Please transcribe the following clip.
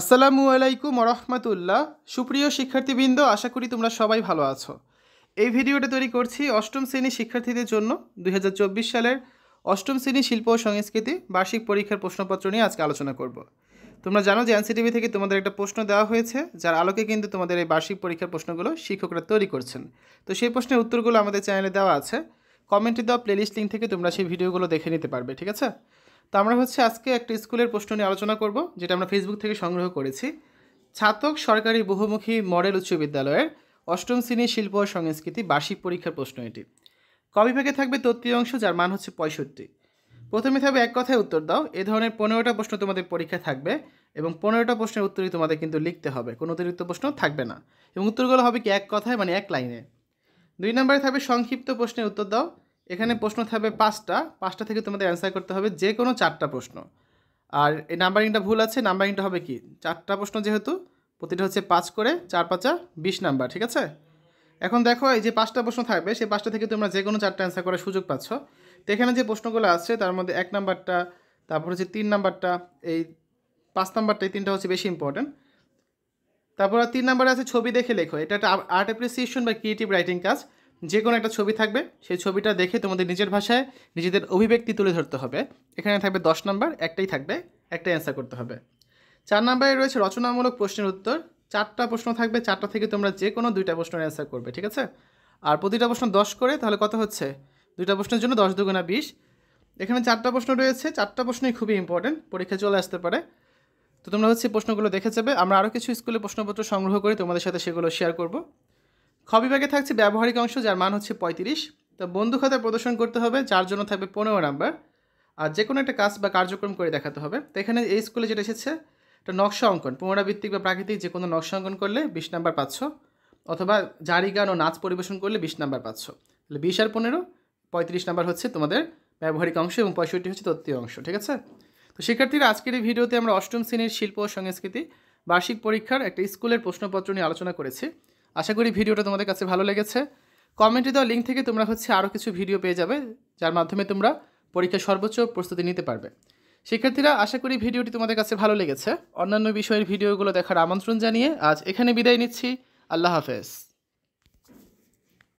আসসালামু আলাইকুম রহমতুল্লাহ সুপ্রিয় শিক্ষার্থীবৃন্দ আশা করি তোমরা সবাই ভালো আছো এই ভিডিওটা তৈরি করছি অষ্টম শ্রেণীর শিক্ষার্থীদের জন্য দুই সালের অষ্টম শ্রেণী শিল্প ও সংস্কৃতি বার্ষিক পরীক্ষার প্রশ্নপত্র নিয়ে আজকে আলোচনা করব তোমরা জানো যে এনসিটিভি থেকে তোমাদের একটা প্রশ্ন দেওয়া হয়েছে যার আলোকে কিন্তু তোমাদের এই বার্ষিক পরীক্ষার প্রশ্নগুলো শিক্ষকরা তৈরি করছেন তো সেই প্রশ্নের উত্তরগুলো আমাদের চ্যানেলে দেওয়া আছে কমেন্টে দেওয়া প্লেলিস্ট লিঙ্ক থেকে তোমরা সেই ভিডিওগুলো দেখে নিতে পারবে ঠিক আছে তো আমরা হচ্ছে আজকে একটা স্কুলের প্রশ্ন নিয়ে আলোচনা করব যেটা আমরা ফেসবুক থেকে সংগ্রহ করেছি ছাতক সরকারি বহুমুখী মডেল উচ্চ বিদ্যালয়ের অষ্টম শ্রেণীর শিল্প ও সংস্কৃতি বার্ষিক পরীক্ষার প্রশ্ন এটি কবিভাগে থাকবে তত্ত্বীয় অংশ যার মান হচ্ছে পঁয়ষট্টি প্রথমে থাকবে এক কথায় উত্তর দাও এ ধরনের পনেরোটা প্রশ্ন তোমাদের পরীক্ষা থাকবে এবং পনেরোটা প্রশ্নের উত্তরই তোমাদের কিন্তু লিখতে হবে কোনো অতিরিক্ত প্রশ্ন থাকবে না এবং উত্তরগুলো হবে কি এক কথায় মানে এক লাইনে দুই নম্বরে থাকবে সংক্ষিপ্ত প্রশ্নের উত্তর দাও এখানে প্রশ্ন থাকবে পাঁচটা পাঁচটা থেকে তোমাদের অ্যান্সার করতে হবে যে কোনো চারটা প্রশ্ন আর এই নাম্বারিংটা ভুল আছে নাম্বারিংটা হবে কি চারটা প্রশ্ন যেহেতু প্রতিটা হচ্ছে পাঁচ করে চার পাঁচা বিশ নাম্বার ঠিক আছে এখন দেখো এই যে পাঁচটা প্রশ্ন থাকবে সেই পাঁচটা থেকে তোমরা যে কোনো চারটা অ্যান্সার করার সুযোগ পাচ্ছ তো এখানে যে প্রশ্নগুলো আসছে তার মধ্যে এক নাম্বারটা তারপর হচ্ছে তিন নাম্বারটা এই পাঁচ নাম্বারটা এই তিনটা হচ্ছে বেশি ইম্পর্ট্যান্ট তারপর তিন নাম্বারে আছে ছবি দেখে লেখো এটা একটা আর্ট অ্যাপ্রিসিয়েশন বা ক্রিয়েটিভ রাইটিং কাজ যে কোনো একটা ছবি থাকবে সেই ছবিটা দেখে তোমাদের নিজের ভাষায় নিজেদের অভিব্যক্তি তুলে ধরতে হবে এখানে থাকবে দশ নাম্বার একটাই থাকবে একটাই অ্যান্সার করতে হবে চার নাম্বারে রয়েছে রচনামূলক প্রশ্নের উত্তর চারটা প্রশ্ন থাকবে চারটা থেকে তোমরা যে কোনো দুইটা প্রশ্নের অ্যান্সার করবে ঠিক আছে আর প্রতিটা প্রশ্ন দশ করে তাহলে কত হচ্ছে দুইটা প্রশ্নের জন্য দশ দুগুণা বিশ এখানে চারটা প্রশ্ন রয়েছে চারটা প্রশ্নই খুবই ইম্পর্টেন্ট পরীক্ষা চলে আসতে পারে তো তোমরা হচ্ছে প্রশ্নগুলো দেখে যাবে আমরা আরও কিছু স্কুলে প্রশ্নপত্র সংগ্রহ করে তোমাদের সাথে সেগুলো শেয়ার করবো খবিভাগে থাকছে ব্যবহারিক অংশ যার মান হচ্ছে পঁয়ত্রিশ তো বন্ধু খাতায় প্রদর্শন করতে হবে যার জন্য থাকবে পনেরো নাম্বার আর যে কোনো একটা কাজ বা কার্যক্রম করে দেখাতে হবে তো এখানে এই স্কুলে যেটা এসেছে একটা নকশা অঙ্কন পুনরাবৃত্তিক বা প্রাকৃতিক যে কোনো নকশা অঙ্কন করলে বিশ নাম্বার পাচ্ছ অথবা জারি গান ও নাচ পরিবেশন করলে বিশ নাম্বার পাচ্ছ তাহলে বিশ আর পনেরো পঁয়ত্রিশ নাম্বার হচ্ছে তোমাদের ব্যবহারিক অংশ এবং পঁয়ষট্টি হচ্ছে তত্ত্বীয় অংশ ঠিক আছে তো শিক্ষার্থীরা আজকের এই ভিডিওতে আমরা অষ্টম শ্রেণীর শিল্প ও সংস্কৃতি বার্ষিক পরীক্ষার একটা স্কুলের প্রশ্নপত্র নিয়ে আলোচনা করেছি আশা করি ভিডিওটা তোমাদের কাছে ভালো লেগেছে কমেন্টে দেওয়া লিঙ্ক থেকে তোমরা হচ্ছে আরও কিছু ভিডিও পেয়ে যাবে যার মাধ্যমে তোমরা পরীক্ষায় সর্বোচ্চ প্রস্তুতি নিতে পারবে শিক্ষার্থীরা আশা করি ভিডিওটি তোমাদের কাছে ভালো লেগেছে অন্যান্য বিষয়ের ভিডিওগুলো দেখার আমন্ত্রণ জানিয়ে আজ এখানে বিদায় নিচ্ছি আল্লাহ হাফেজ